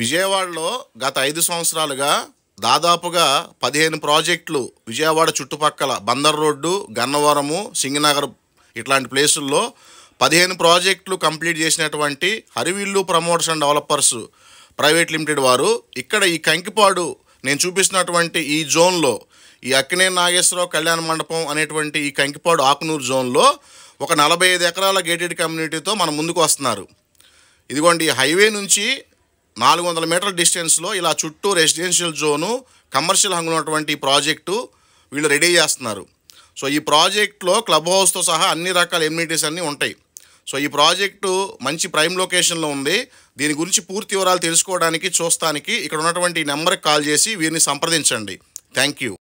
విజయవాడలో గత ఐదు సంవత్సరాలుగా దాదాపుగా పదిహేను ప్రాజెక్టులు విజయవాడ చుట్టుపక్కల బందర్ రోడ్డు గన్నవరము సింగనగర్ ఇట్లాంటి ప్లేసుల్లో పదిహేను ప్రాజెక్టులు కంప్లీట్ చేసినటువంటి Harivillu promoters and developers private limited వారు ఇక్కడ ఈ కంకిపాడు నేను చూపిస్తున్నటువంటి ఈ జోన్లో ఈ అక్కినే నాగేశ్వరరావు కళ్యాణ మండపం అనేటువంటి ఈ కంకిపాడు ఆకునూరు జోన్లో ఒక నలభై ఐదు ఎకరాల గేటెడ్ కమ్యూనిటీతో మన ముందుకు వస్తున్నారు ఇదిగోండి హైవే నుంచి నాలుగు వందల మీటర్ల డిస్టెన్స్లో ఇలా చుట్టూ రెసిడెన్షియల్ జోను కమర్షియల్ హంగ్ ఉన్నటువంటి ప్రాజెక్టు వీళ్ళు రెడీ చేస్తున్నారు సో ఈ ప్రాజెక్ట్లో క్లబ్ హౌస్తో సహా అన్ని రకాల ఎమ్యూనిటీస్ అన్నీ ఉంటాయి సో ఈ ప్రాజెక్టు మంచి ప్రైమ్ లొకేషన్లో ఉంది దీని గురించి పూర్తి వివరాలు తెలుసుకోవడానికి చూస్తానికి ఇక్కడ ఉన్నటువంటి నెంబర్కి కాల్ చేసి వీరిని సంప్రదించండి థ్యాంక్ యూ